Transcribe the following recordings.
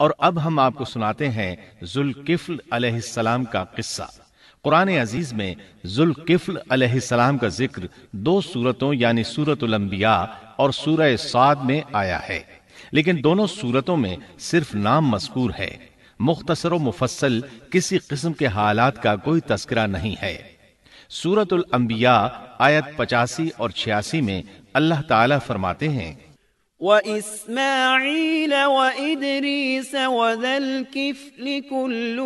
और अब हम आपको सुनाते हैं जुल्किफल अलैहिस्सलाम का किस्सा कुरान अजीज में जुल्किफल अलैहिस्सलाम का जिक्र दो सूरतों यानी सूरत लंबिया और सूरह साद में आया है लेकिन दोनों सूरतों में सिर्फ नाम मजकूर है मुख्तसर मुफसल किसी किस्म के हालात का कोई तस्करा नहीं है सूरतुल अंबिया आयत पचासी और छियासी में अल्लाह ताला फरमाते हैं وإسماعيل وإدريس وذا الكفل كل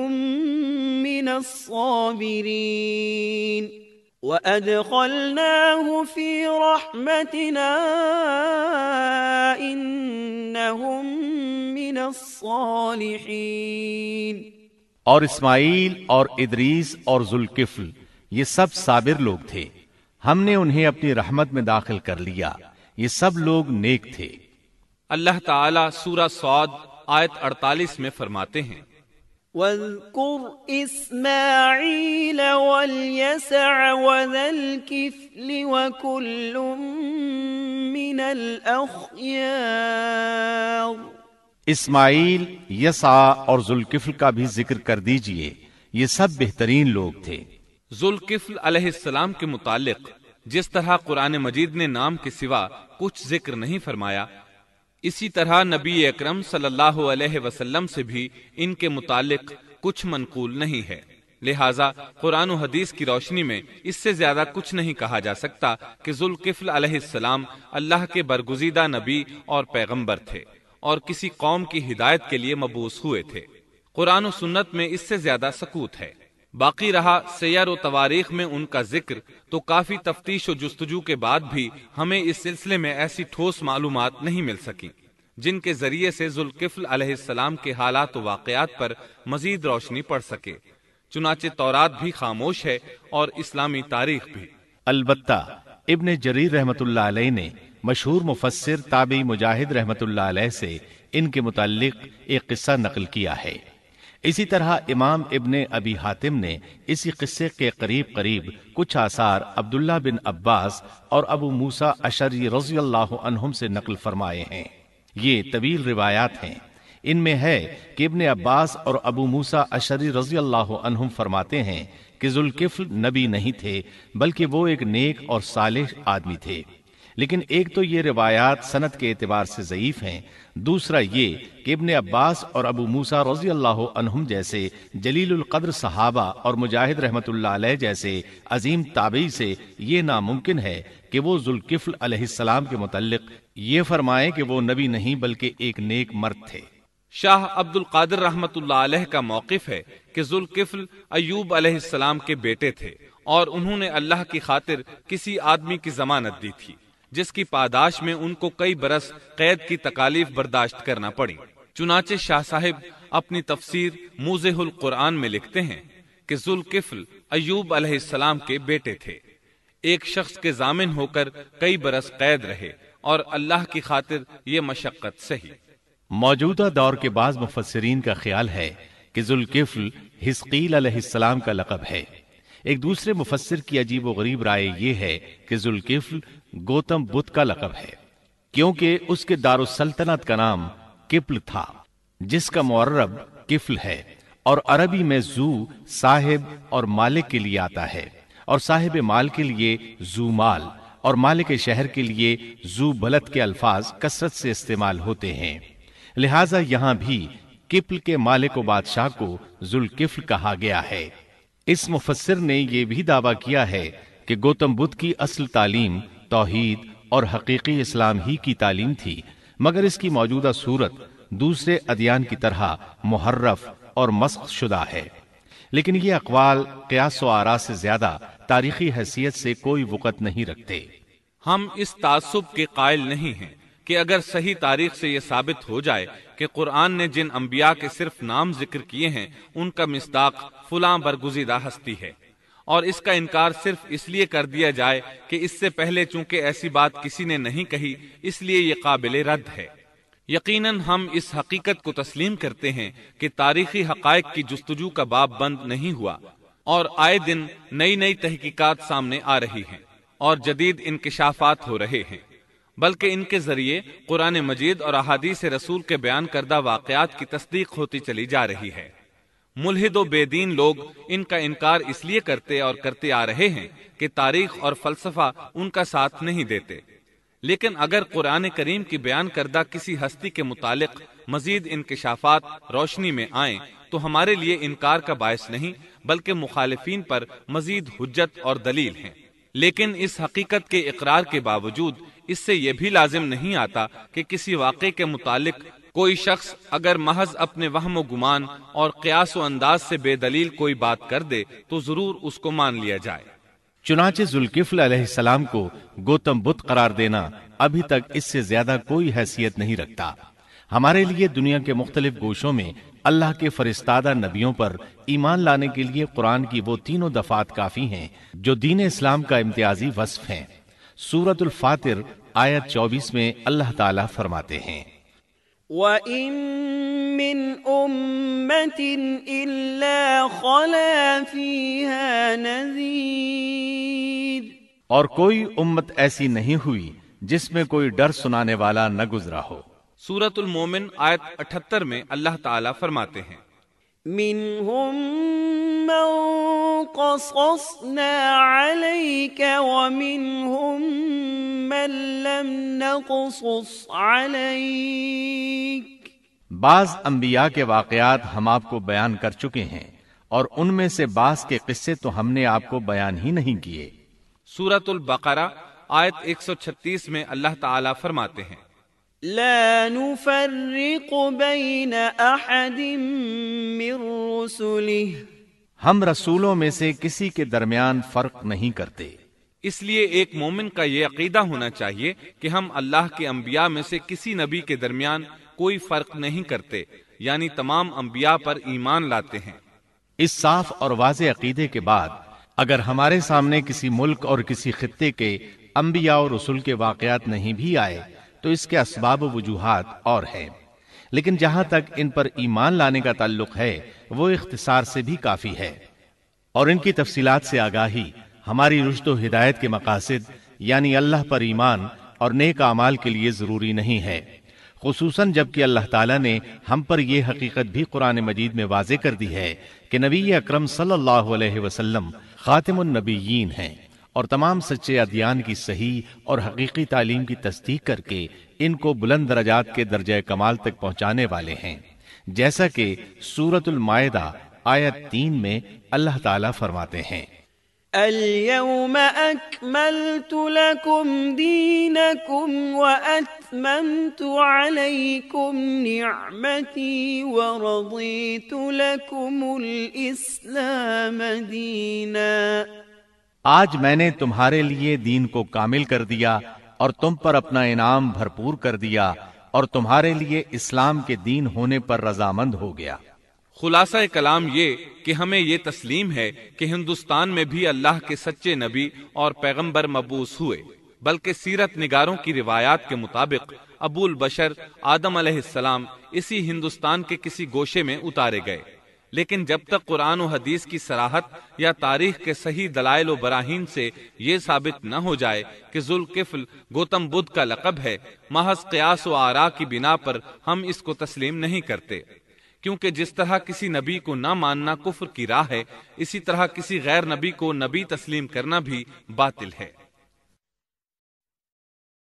من الصابرين وأدخلناه في رحمتنا إنهم من الصالحين اور اسماعیل اور ادریس اور ذوالکفل یہ سب صابر لوگ تھے ہم نے انہیں اپنی رحمت میں داخل کر لیا ये सब लोग नेक थे अल्लाह ताला सूरा सौद आयत 48 में फरमाते हैं इस्माइल यसा और जुल्किफल का भी जिक्र कर दीजिए ये सब बेहतरीन लोग थे जुल्किफल अलैहिस्सलाम के मुतालिक जिस तरह कुरान मजीद ने नाम के सिवा कुछ जिक्र नहीं फरमाया इसी तरह नबी अक्रम सल्लाम से भी इनके मुतालिक कुछ मनकूल नहीं है लिहाजा कुरान हदीस की रोशनी में इससे ज्यादा कुछ नहीं कहा जा सकता कि जुल्किफल अलैहिस्सलाम अल्लाह के बरगुजीदा नबी और पैगंबर थे और किसी कौम की हिदायत के लिए मबूस हुए थे कुरान सुन्नत में इससे ज्यादा सकूत है बाकी रहा सैर व तवारीख में उनका जिक्र तो काफी तफ्तीश और जस्तजू के बाद भी हमें इस सिलसिले में ऐसी ठोस मालूम नहीं मिल सकी जिनके जरिए से जुल्किफल के हालात व वाकयात पर मजीद रोशनी पड़ सके चुनाचे तौरात भी खामोश है और इस्लामी तारीख भी अलबत्ता इब्न जरीर रहमत ने मशहूर मुफसर ताबी मुजाहिद रहमत से इनके मुतालिक एक किस्सा नकल किया है इसी तरह इमाम इब्ने अबी हातिम ने इसी किस्से के करीब करीब कुछ आसार अब्दुल्ला बिन अब्बास और अबू मूसा अशरी रजी से नकल फरमाए हैं ये तवील रिवायात हैं इनमें है कि इब्ने अब्बास और अबू मूसा अशरी रजी अल्लाह फरमाते हैं कि जुल्किफल नबी नहीं थे बल्कि वो एक नेक और सालिश आदमी थे लेकिन एक तो ये रिवायात सनत के एतबार से ज़यीफ़ हैं दूसरा ये कि इबन अब्बास और अबू मूसा रजी अल्लाह अनहुम जैसे जलीलकद्र सहाबा और मुजाहिद रहमत जैसे अजीम ताबी से ये नामुमकिन है कि वो जुल्किफ़ल अलैहिस्सलाम के मुतलक ये फरमाए कि वो नबी नहीं बल्कि एक नेक मर्द थे शाह अब्दुल कादिर रहमत का मौकफ है कि जुल्किफ़ल अयूब अलैहिस्सलाम के बेटे थे और उन्होंने अल्लाह की खातिर किसी आदमी की जमानत दी थी जिसकी पादाश में उनको कई बरस कैद की तकालीफ बर्दाश्त करना पड़ी चुनाचे शाह साहिब अपनी तफसीर मुजहुल कुरान में लिखते हैं कि जुल्किफल अयूब अलैहिस्सलाम के बेटे थे एक शख्स के जामिन होकर कई बरस कैद रहे और अल्लाह की खातिर ये मशक्कत सही मौजूदा दौर के बाद मुफसरीन का ख्याल है कि जुल्किफल हिस्कील अलैहिस्सलाम का लकब है एक दूसरे मुफस्सिर की अजीब व गरीब राय यह है कि जुल्किफल गौतम बुद्ध का लकब है क्योंकि उसके दारुसल्तनत का नाम किप्ल था जिसका मौरब किफल है और अरबी में जू साहिब और मालिक के लिए आता है और साहिब माल के लिए जू माल और मालिक शहर के लिए जू बलत के अल्फाज कसरत से इस्तेमाल होते हैं लिहाजा यहां भी किप्ल के मालिक व बादशाह को जुल्किफल कहा गया है इस मुफसर ने यह भी दावा किया है कि गौतम बुद्ध की असल तालीम तोहहीद और हकीकी इस्लाम ही की तालीम थी मगर इसकी मौजूदा सूरत दूसरे अदियान की तरह मुहर्रफ और मस्क शुदा है लेकिन ये अकवाल क्यास आरा से ज्यादा तारीखी हैसियत से कोई वक़त नहीं रखते हम इस तासुब के कायल नहीं हैं कि अगर सही तारीख से ये साबित हो जाए कि कुरान ने जिन अम्बिया के सिर्फ नाम जिक्र किए हैं उनका मिस्ताक फुला बरगुजीदा हस्ती है और इसका इनकार सिर्फ इसलिए कर दिया जाए कि इससे पहले चूंकि ऐसी बात किसी ने नहीं कही इसलिए ये काबिल रद्द है यकीनन हम इस हकीकत को तस्लीम करते हैं कि तारीखी हकायक की जस्तजू का बाब बंद नहीं हुआ और आए दिन नई नई तहकीकात सामने आ रही हैं और जदीद इंकशाफात हो रहे हैं बल्कि इनके जरिए कुरान मजीद और अहादीस रसूल के बयान करदा वाकयात की तस्दीक होती चली जा रही है मुलहिद बेदीन लोग इनका इनकार इसलिए करते और करते आ रहे हैं कि तारीख और फलसफा उनका साथ नहीं देते लेकिन अगर कुरान करीम की बयान करदा किसी हस्ती के मुतालिक मजीद इनकशाफात रोशनी में आए तो हमारे लिए इनकार का बायस नहीं बल्कि मुखालफी पर मजीद हजत और दलील है लेकिन इस हकीकत के इकरार के बावजूद इससे यह भी लाजिम नहीं आता कि किसी वाक के मुतालिक कोई शख्स अगर महज अपने वहम गुमान और क्यास अंदाज से बेदलील कोई बात कर दे तो जरूर उसको मान लिया जाए चुनाचे जुल्किफल को गौतम बुद्ध करार देना अभी तक इससे ज्यादा कोई हैसियत नहीं रखता हमारे लिए दुनिया के मुख्तलिफ गोशों में अल्लाह के फरिस्तादा नबियों पर ईमान लाने के लिए कुरान की वो तीनों दफात काफी हैं जो दीन इस्लाम का इम्तियाजी वसफ है सूरतुल फातिर आयत चौबीस में अल्लाह ताला फरमाते हैं وَإِن और कोई उम्मत ऐसी नहीं हुई जिसमें कोई डर सुनाने वाला न गुजरा हो सूरतुल मोमिन आयत अठहत्तर में अल्लाह ताला फरमाते हैं मिनहुम बाज अंबिया के वाकयात हम आपको बयान कर चुके हैं और उनमें से बास के किस्से तो हमने आपको बयान ही नहीं किए सूरतुल बकरा आयत 136 में अल्लाह ताला फरमाते हैं لا نفرق بين أحد من رسله हम रसूलों में से किसी के दरमियान फर्क नहीं करते इसलिए एक मोमिन का ये अकीदा होना चाहिए कि हम अल्लाह के अम्बिया में से किसी नबी के दरमियान कोई फर्क नहीं करते यानी तमाम अम्बिया पर ईमान लाते हैं इस साफ और वाज अकीदे के बाद अगर हमारे सामने किसी मुल्क और किसी खत्े के अम्बिया और रसुल के वाकत नहीं भी आए तो इसके इसबाब वजूहत और हैं लेकिन जहां तक इन पर ईमान लाने का ताल्लुक है वो इख्तिसार से भी काफी है और इनकी तफसीलात से आगाही हमारी रुश्त हिदायत के मकासद यानी अल्लाह पर ईमान और नेक अमाल के लिए ज़रूरी नहीं है खसूस जबकि अल्लाह ताला ने हम पर यह हकीकत भी कुरान मजीद में वाजे कर दी है कि नबी अक्रम सल्लल्लाहु अलैहि वसल्लम खातिमुन हैं और तमाम सच्चे अध्ययन की सही और हकीकी तालीम की तस्दीक करके इनको बुलंद दराजात के दर्ज कमाल तक पहुंचाने वाले हैं जैसा कि सूरतुल आयत तीन में अल्लाह ताला फरमाते हैं اليوم أكملت لكم دينكم وأتممت عليكم نعمتي ورضيت لكم الإسلام دينا आज मैंने तुम्हारे लिए दीन को कामिल कर दिया और तुम पर अपना इनाम भरपूर कर दिया और तुम्हारे लिए इस्लाम के दीन होने पर रजामंद हो गया खुलासा कलाम ये कि हमें ये तस्लीम है कि हिंदुस्तान में भी अल्लाह के सच्चे नबी और पैगंबर मबूस हुए बल्कि सीरत निगारों की रिवायात के मुताबिक अबुल बशर आदम अलैहिस्सलाम इसी हिंदुस्तान के किसी गोशे में उतारे गए लेकिन जब तक कुरान और हदीस की सराहत या तारीख के सही दलाइल बराहीन से ये साबित न हो जाए कि जुल्किफल गौतम बुद्ध का लकब है महज कयास व आरा की बिना पर हम इसको तस्लीम नहीं करते क्योंकि जिस तरह किसी नबी को न मानना कुफर की राह है इसी तरह किसी गैर नबी को नबी तस्लीम करना भी बातिल है